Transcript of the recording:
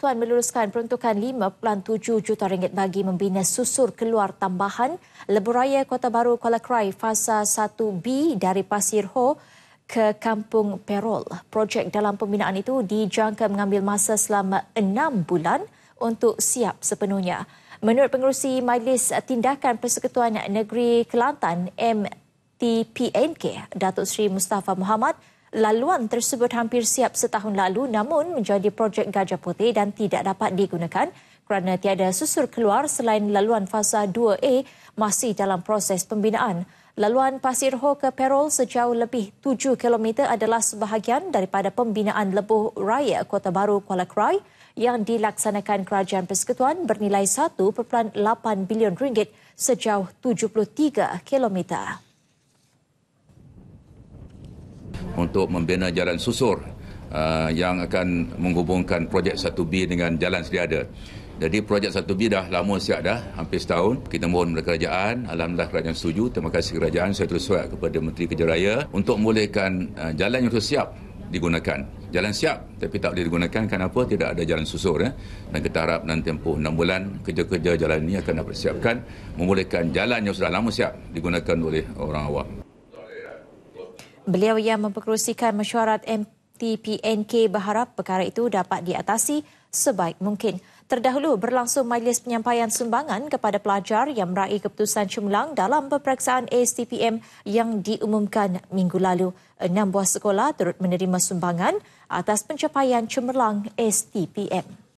Tuan meluluskan peruntukan 5.7 juta ringgit bagi membina susur keluar tambahan Leburaya Kota Baru Kuala Krai fasa 1B dari Pasir Ho ke Kampung Perol. Projek dalam pembinaan itu dijangka mengambil masa selama 6 bulan untuk siap sepenuhnya. Menurut pengurusi Majlis Tindakan Persekutuan Negeri Kelantan MTPNK, Datuk Seri Mustafa Muhammad, Laluan tersebut hampir siap setahun lalu namun menjadi projek gajah putih dan tidak dapat digunakan kerana tiada susur keluar selain laluan fasa 2A masih dalam proses pembinaan. Laluan Pasir Ho ke Perol sejauh lebih 7 km adalah sebahagian daripada pembinaan lebuh raya Kota Baru Kuala Krai yang dilaksanakan Kerajaan Persekutuan bernilai 1.8 bilion ringgit sejauh 73 kilometer. untuk membina jalan susur uh, yang akan menghubungkan projek 1B dengan jalan sedia ada. Jadi projek 1B dah lama siap dah, hampir setahun. Kita mohon kepada kerajaan, Alhamdulillah kerajaan setuju. Terima kasih kerajaan, saya terus suat kepada Menteri Kerja Raya untuk mulakan uh, jalan yang sudah siap digunakan. Jalan siap tapi tak boleh digunakan kenapa tidak ada jalan susur. Eh? Dan kita harap dalam tempoh 6 bulan kerja-kerja jalan ini akan dapat siapkan memulakan jalan yang sudah lama siap digunakan oleh orang awam. Beliau yang memperkerusikan mesyuarat MTPNK berharap perkara itu dapat diatasi sebaik mungkin. Terdahulu berlangsung majlis penyampaian sumbangan kepada pelajar yang meraih keputusan cemerlang dalam peperiksaan ASTPM yang diumumkan minggu lalu. Enam buah sekolah turut menerima sumbangan atas pencapaian cemerlang ASTPM.